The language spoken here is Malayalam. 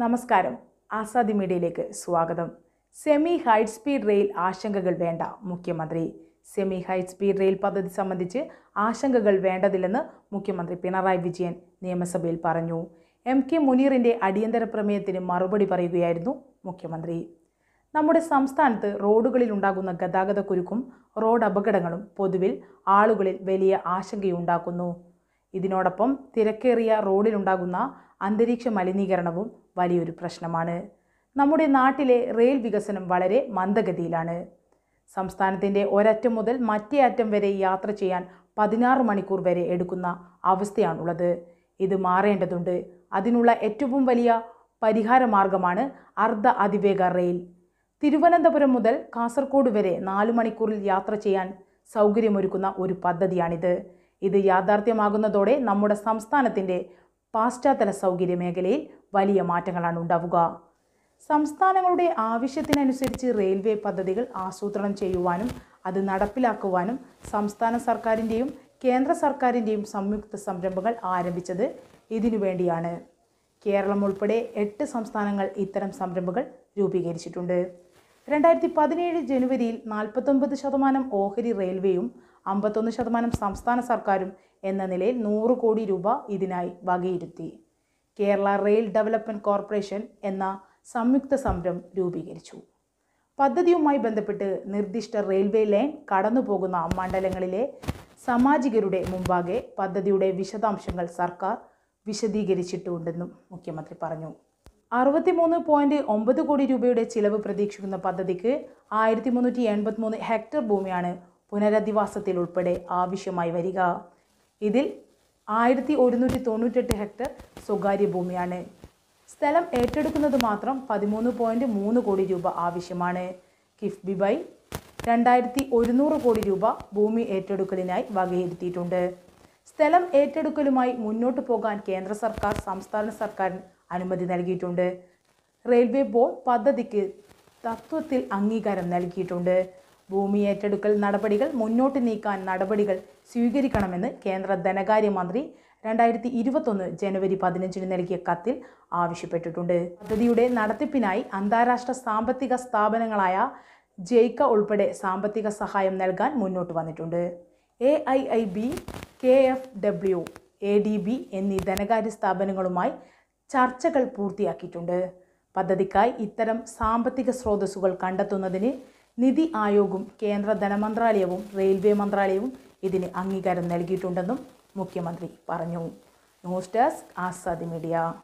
നമസ്കാരം ആസാദി മീഡിയയിലേക്ക് സ്വാഗതം സെമി ഹൈ സ്പീഡ് റെയിൽ ആശങ്കകൾ വേണ്ട മുഖ്യമന്ത്രി സെമി ഹൈ സ്പീഡ് റെയിൽ പദ്ധതി സംബന്ധിച്ച് ആശങ്കകൾ വേണ്ടതില്ലെന്ന് മുഖ്യമന്ത്രി പിണറായി വിജയൻ നിയമസഭയിൽ പറഞ്ഞു എം കെ മുനീറിൻ്റെ അടിയന്തര പ്രമേയത്തിന് മറുപടി പറയുകയായിരുന്നു മുഖ്യമന്ത്രി നമ്മുടെ സംസ്ഥാനത്ത് റോഡുകളിൽ ഉണ്ടാകുന്ന കുരുക്കും റോഡ് അപകടങ്ങളും പൊതുവിൽ ആളുകളിൽ വലിയ ആശങ്കയുണ്ടാക്കുന്നു ഇതിനോടൊപ്പം തിരക്കേറിയ റോഡിലുണ്ടാകുന്ന അന്തരീക്ഷ മലിനീകരണവും വലിയൊരു പ്രശ്നമാണ് നമ്മുടെ നാട്ടിലെ റെയിൽ വികസനം വളരെ മന്ദഗതിയിലാണ് സംസ്ഥാനത്തിൻ്റെ ഒരറ്റം മുതൽ മറ്റേ അറ്റം വരെ യാത്ര ചെയ്യാൻ പതിനാറ് മണിക്കൂർ വരെ എടുക്കുന്ന അവസ്ഥയാണുള്ളത് ഇത് മാറേണ്ടതുണ്ട് അതിനുള്ള ഏറ്റവും വലിയ പരിഹാര മാർഗമാണ് അർദ്ധ അതിവേഗ റെയിൽ തിരുവനന്തപുരം മുതൽ കാസർഗോഡ് വരെ നാല് മണിക്കൂറിൽ യാത്ര ചെയ്യാൻ സൗകര്യമൊരുക്കുന്ന ഒരു പദ്ധതിയാണിത് ഇത് യാഥാർത്ഥ്യമാകുന്നതോടെ നമ്മുടെ സംസ്ഥാനത്തിൻ്റെ പാശ്ചാത്തല സൗകര്യ മേഖലയിൽ വലിയ മാറ്റങ്ങളാണ് ഉണ്ടാവുക സംസ്ഥാനങ്ങളുടെ ആവശ്യത്തിനനുസരിച്ച് റെയിൽവേ പദ്ധതികൾ ആസൂത്രണം ചെയ്യുവാനും അത് നടപ്പിലാക്കുവാനും സംസ്ഥാന സർക്കാരിൻ്റെയും കേന്ദ്ര സർക്കാരിൻ്റെയും സംയുക്ത സംരംഭങ്ങൾ ആരംഭിച്ചത് ഇതിനു വേണ്ടിയാണ് കേരളം ഉൾപ്പെടെ എട്ട് സംസ്ഥാനങ്ങൾ ഇത്തരം സംരംഭങ്ങൾ രൂപീകരിച്ചിട്ടുണ്ട് രണ്ടായിരത്തി പതിനേഴ് ജനുവരിയിൽ നാൽപ്പത്തൊൻപത് ശതമാനം ഓഹരി റെയിൽവേയും അമ്പത്തൊന്ന് ശതമാനം സംസ്ഥാന സർക്കാരും എന്ന നിലയിൽ നൂറ് കോടി രൂപ ഇതിനായി വകയിരുത്തി കേരള റെയിൽ ഡെവലപ്മെൻറ്റ് കോർപ്പറേഷൻ എന്ന സംയുക്ത സംരം രൂപീകരിച്ചു പദ്ധതിയുമായി ബന്ധപ്പെട്ട് നിർദ്ദിഷ്ട റെയിൽവേ ലൈൻ കടന്നു മണ്ഡലങ്ങളിലെ സാമാജികരുടെ മുമ്പാകെ പദ്ധതിയുടെ വിശദാംശങ്ങൾ സർക്കാർ വിശദീകരിച്ചിട്ടുണ്ടെന്നും മുഖ്യമന്ത്രി പറഞ്ഞു അറുപത്തിമൂന്ന് പോയിൻറ്റ് ഒമ്പത് കോടി രൂപയുടെ ചിലവ് പ്രതീക്ഷിക്കുന്ന പദ്ധതിക്ക് ആയിരത്തി മുന്നൂറ്റി എൺപത്തിമൂന്ന് ഹെക്ടർ ഭൂമിയാണ് പുനരധിവാസത്തിൽ ഉൾപ്പെടെ ആവശ്യമായി വരിക ഇതിൽ ആയിരത്തി ഒരുന്നൂറ്റി തൊണ്ണൂറ്റെട്ട് ഹെക്ടർ സ്വകാര്യ ഭൂമിയാണ് സ്ഥലം ഏറ്റെടുക്കുന്നത് മാത്രം പതിമൂന്ന് പോയിൻറ്റ് മൂന്ന് കോടി രൂപ ആവശ്യമാണ് കിഫ്ബി ബൈ രണ്ടായിരത്തി ഒരുന്നൂറ് കോടി രൂപ ഭൂമി ഏറ്റെടുക്കലിനായി വകയിരുത്തിയിട്ടുണ്ട് സ്ഥലം ഏറ്റെടുക്കലുമായി മുന്നോട്ട് പോകാൻ കേന്ദ്ര സർക്കാർ സംസ്ഥാന സർക്കാരിന് അനുമതി നൽകിയിട്ടുണ്ട് റെയിൽവേ ബോർഡ് പദ്ധതിക്ക് തത്വത്തിൽ അംഗീകാരം നൽകിയിട്ടുണ്ട് ഭൂമി ഏറ്റെടുക്കൽ നടപടികൾ മുന്നോട്ട് നീക്കാൻ നടപടികൾ സ്വീകരിക്കണമെന്ന് കേന്ദ്ര ധനകാര്യമന്ത്രി രണ്ടായിരത്തി ഇരുപത്തൊന്ന് ജനുവരി പതിനഞ്ചിന് നൽകിയ കത്തിൽ ആവശ്യപ്പെട്ടിട്ടുണ്ട് പദ്ധതിയുടെ നടത്തിപ്പിനായി അന്താരാഷ്ട്ര സാമ്പത്തിക സ്ഥാപനങ്ങളായ ജെയ്ക്ക ഉൾപ്പെടെ സാമ്പത്തിക സഹായം നൽകാൻ മുന്നോട്ട് വന്നിട്ടുണ്ട് A I I B K F W A D B എന്നീ ധനകാര്യ സ്ഥാപനങ്ങളുമായി ചർച്ചകൾ പൂർത്തിയാക്കിയിട്ടുണ്ട് പദ്ധതിക്കായി ഇത്തരം സാമ്പത്തിക സ്രോതസ്സുകൾ കണ്ടെത്തുന്നതിന് നിതി ആയോഗും കേന്ദ്ര ധനമന്ത്രാലയവും റെയിൽവേ മന്ത്രാലയവും ഇതിന് അംഗീകാരം നൽകിയിട്ടുണ്ടെന്നും മുഖ്യമന്ത്രി പറഞ്ഞു ന്യൂസ് ഡെസ്ക് ആസാദി മീഡിയ